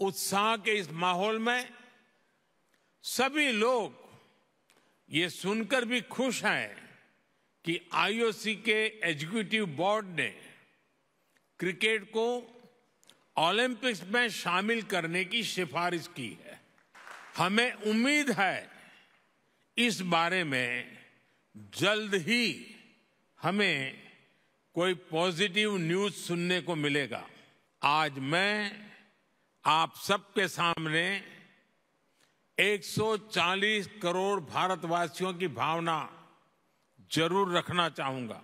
उत्साह के इस माहौल में सभी लोग ये सुनकर भी खुश हैं कि आईओसी के एग्जीक्यूटिव बोर्ड ने क्रिकेट को ओलंपिक्स में शामिल करने की सिफारिश की है हमें उम्मीद है इस बारे में जल्द ही हमें कोई पॉजिटिव न्यूज सुनने को मिलेगा आज मैं आप सबके सामने 140 करोड़ भारतवासियों की भावना जरूर रखना चाहूंगा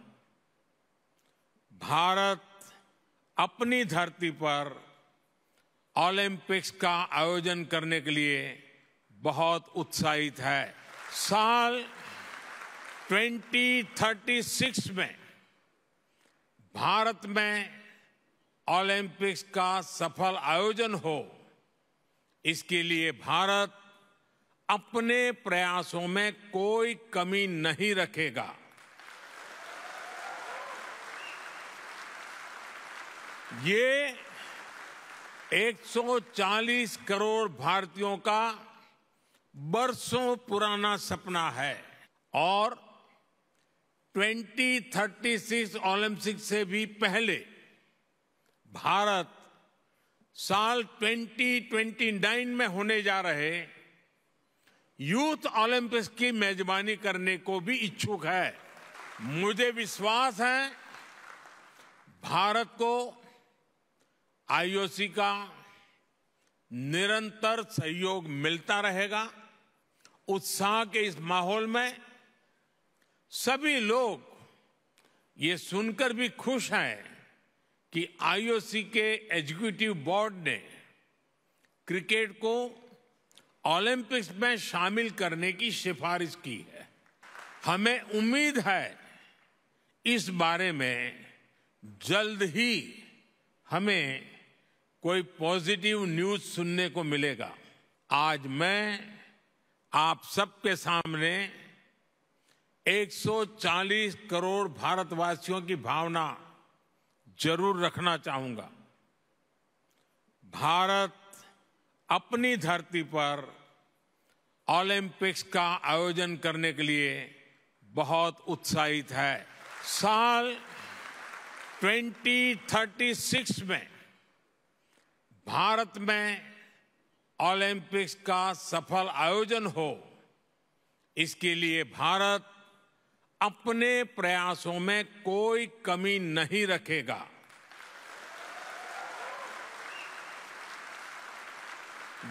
भारत अपनी धरती पर ओलंपिक्स का आयोजन करने के लिए बहुत उत्साहित है साल 2036 में भारत में ओलंपिक्स का सफल आयोजन हो इसके लिए भारत अपने प्रयासों में कोई कमी नहीं रखेगा ये 140 करोड़ भारतीयों का बरसों पुराना सपना है और 2036 ओलंपिक से भी पहले भारत साल 2029 में होने जा रहे यूथ ओलंपिक्स की मेजबानी करने को भी इच्छुक है मुझे विश्वास है भारत को आईओसी का निरंतर सहयोग मिलता रहेगा उत्साह के इस माहौल में सभी लोग ये सुनकर भी खुश हैं कि आईओसी के एग्जीक्यूटिव बोर्ड ने क्रिकेट को ओलंपिक्स में शामिल करने की सिफारिश की है हमें उम्मीद है इस बारे में जल्द ही हमें कोई पॉजिटिव न्यूज सुनने को मिलेगा आज मैं आप सबके सामने 140 करोड़ भारतवासियों की भावना जरूर रखना चाहूंगा भारत अपनी धरती पर ओलंपिक्स का आयोजन करने के लिए बहुत उत्साहित है साल 2036 में भारत में ओलंपिक्स का सफल आयोजन हो इसके लिए भारत अपने प्रयासों में कोई कमी नहीं रखेगा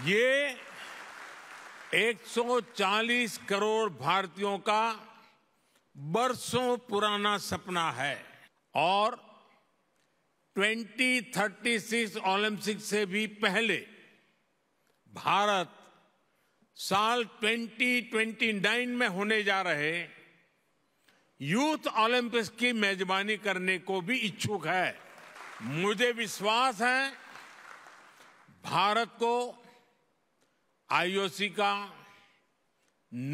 ये 140 करोड़ भारतीयों का बरसों पुराना सपना है और 2036 ओलंपिक से भी पहले भारत साल 2029 में होने जा रहे यूथ ओलंपिक्स की मेजबानी करने को भी इच्छुक है मुझे विश्वास है भारत को आईओसी का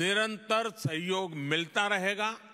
निरंतर सहयोग मिलता रहेगा